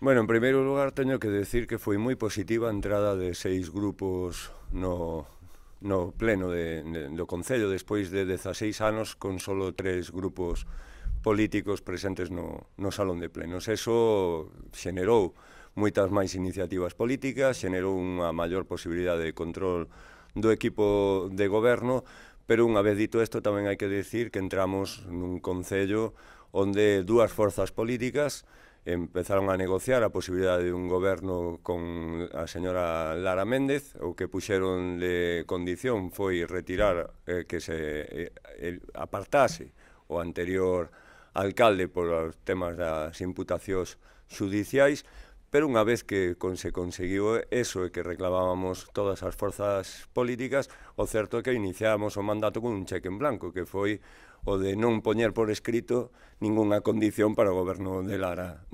Bueno, en primeiro lugar teño que decir que foi moi positiva a entrada de seis grupos no, no pleno de, de, do Concello despois de 16 anos con solo tres grupos políticos presentes no, no Salón de Plenos. Eso xenerou moitas máis iniciativas políticas, xenerou unha maior posibilidade de control do equipo de goberno, pero unha vez dito isto tamén hai que decir que entramos nun Concello onde dúas forzas políticas empezaron a negociar a posibilidade de un goberno con a señora Lara Méndez, o que puxeron de condición foi retirar eh, que se eh, el, apartase o anterior alcalde por os temas das imputacións judiciais, pero unha vez que con, se conseguiu eso e que reclamábamos todas as forzas políticas, o certo é que iniciábamos o mandato con un cheque en blanco, que foi o de non poñer por escrito ningunha condición para o goberno de Lara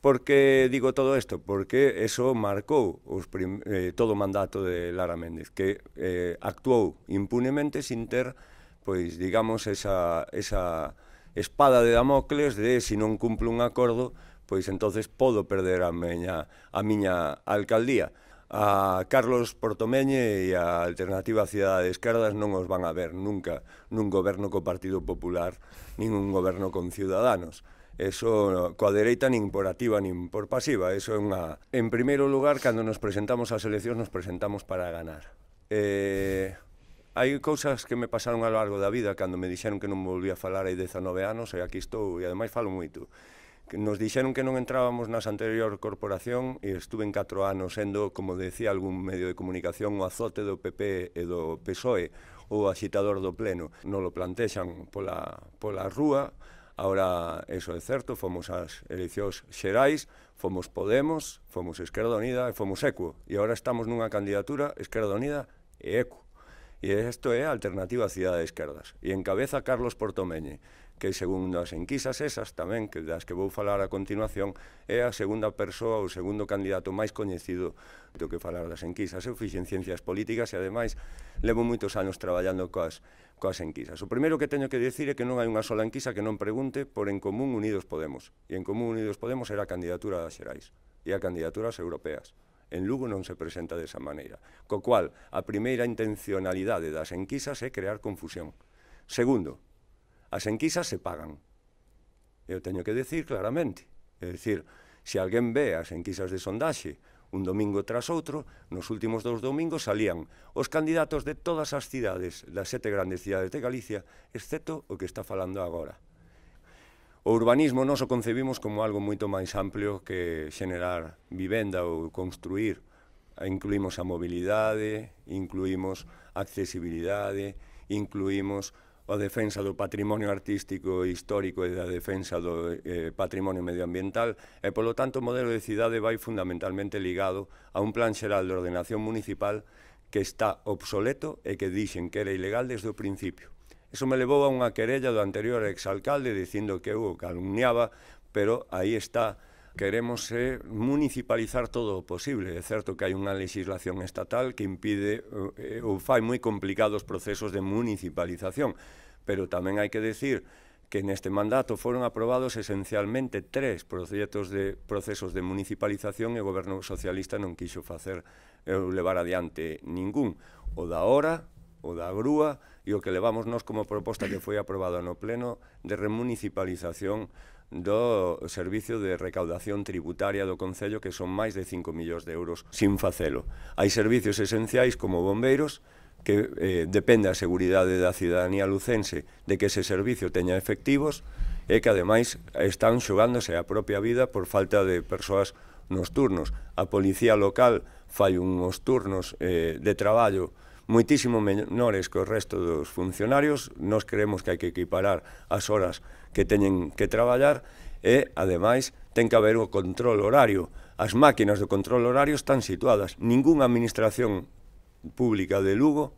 Por que digo todo isto? Porque eso marcou os prim, eh, todo o mandato de Lara Méndez, que eh, actuou impunemente sin ter, pois, digamos, esa, esa espada de Damocles de se non cumple un acordo, pois entonces podo perder a miña, a miña alcaldía. A Carlos Portomeñe e a Alternativa Cidade de Esquerdas non os van a ver nunca nun goberno co Partido Popular, nin un goberno con Ciudadanos. Eso coa dereita nin por activa nin por pasiva, eso é unha En primeiro lugar, cando nos presentamos ás eleccións nos presentamos para ganar. Eh, hai cousas que me pasaron ao largo da vida cando me dixeron que non volvía a falar hai 19 anos e aquí estou e ademais falo moito nos dixeron que non entrábamos nas anterior corporación e estuve en 4 anos sendo, como decía algún medio de comunicación, o azote do PP e do PSOE, o agitador do pleno. Non lo plantexan pola, pola rúa, Ahora, eso é certo, fomos as eleccións xerais, fomos Podemos, fomos Esquerda Unida e fomos ECO. E agora estamos nunha candidatura Esquerda Unida e ECO. E isto é a alternativa a Cidade de Esquerdas. E encabeza Carlos Portomeñe que según as enquisas esas tamén, que das que vou falar a continuación, é a segunda persoa ou segundo candidato máis coñecido do que falar das enquisas. Eu fixen ciencias políticas e ademais levo moitos anos traballando coas, coas enquisas. O primeiro que teño que dicir é que non hai unha sola enquisa que non pregunte por En Común Unidos Podemos. E En Común Unidos Podemos era a candidatura das Xerais e a candidaturas europeas en Lugo non se presenta desa maneira. Co cual, a primeira intencionalidade das enquisas é crear confusión. Segundo, As enquisas se pagan. Eu teño que decir claramente. É dicir, se alguén ve as enquisas de sondaxe un domingo tras outro, nos últimos dous domingos salían os candidatos de todas as cidades, das sete grandes cidades de Galicia, excepto o que está falando agora. O urbanismo non o concebimos como algo moito máis amplio que xenerar vivenda ou construir. Incluímos a mobilidade, incluímos a accesibilidade, incluímos a defensa do patrimonio artístico e histórico e da defensa do eh, patrimonio medioambiental e, polo tanto, o modelo de cidade vai fundamentalmente ligado a un plan xeral de ordenación municipal que está obsoleto e que dixen que era ilegal desde o principio. Eso me levou a unha querella do anterior exalcalde dicindo que eu o calumniaba, pero aí está queremos é eh, municipalizar todo o posible. É certo que hai unha legislación estatal que impide eh, ou fai moi complicados procesos de municipalización, pero tamén hai que decir que neste mandato foron aprobados esencialmente tres proxectos de procesos de municipalización e o goberno socialista non quixo facer eh, levar adiante ningún. O da hora, o da grúa e o que levamos nós como proposta que foi aprobada no Pleno de remunicipalización do Servicio de Recaudación Tributaria do Concello, que son máis de 5 millóns de euros sin facelo. Hai servicios esenciais como bombeiros, que eh, depende a seguridade da cidadanía lucense de que ese servicio teña efectivos e que ademais están xogándose a propia vida por falta de persoas nos turnos. A policía local fai uns turnos eh, de traballo moitísimo menores que o resto dos funcionarios, nós creemos que hai que equiparar as horas que teñen que traballar e, ademais, ten que haber o control horario. As máquinas do control horario están situadas. Ninguna administración pública de Lugo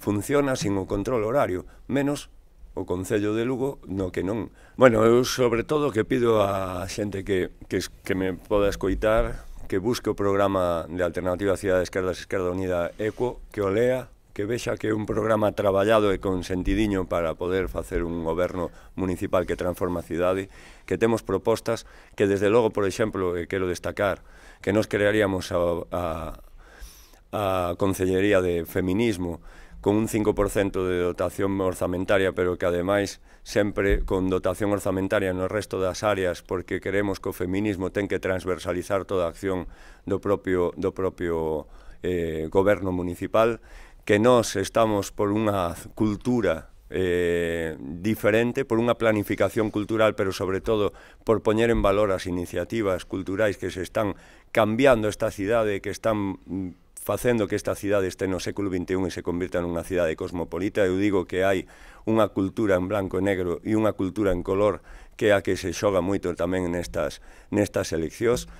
funciona sin o control horario, menos o Concello de Lugo no que non. Bueno, eu sobre todo que pido a xente que, que, que me poda escoitar que busque o programa de Alternativa Cidade Esquerda Esquerda Unida ECO, que o lea, que vexa que é un programa traballado e con sentidiño para poder facer un goberno municipal que transforma a cidade, que temos propostas que desde logo, por exemplo, e quero destacar, que nos crearíamos a, a, a Consellería de Feminismo, con un 5% de dotación orzamentaria, pero que ademais sempre con dotación orzamentaria no resto das áreas, porque queremos que o feminismo ten que transversalizar toda a acción do propio, do propio eh, goberno municipal, que nos estamos por unha cultura eh, diferente por unha planificación cultural, pero sobre todo por poñer en valor as iniciativas culturais que se están cambiando esta cidade, que están mm, facendo que esta cidade este no século XXI e se convirta nunha cidade cosmopolita. Eu digo que hai unha cultura en blanco e negro e unha cultura en color que é a que se xoga moito tamén nestas, nestas eleccións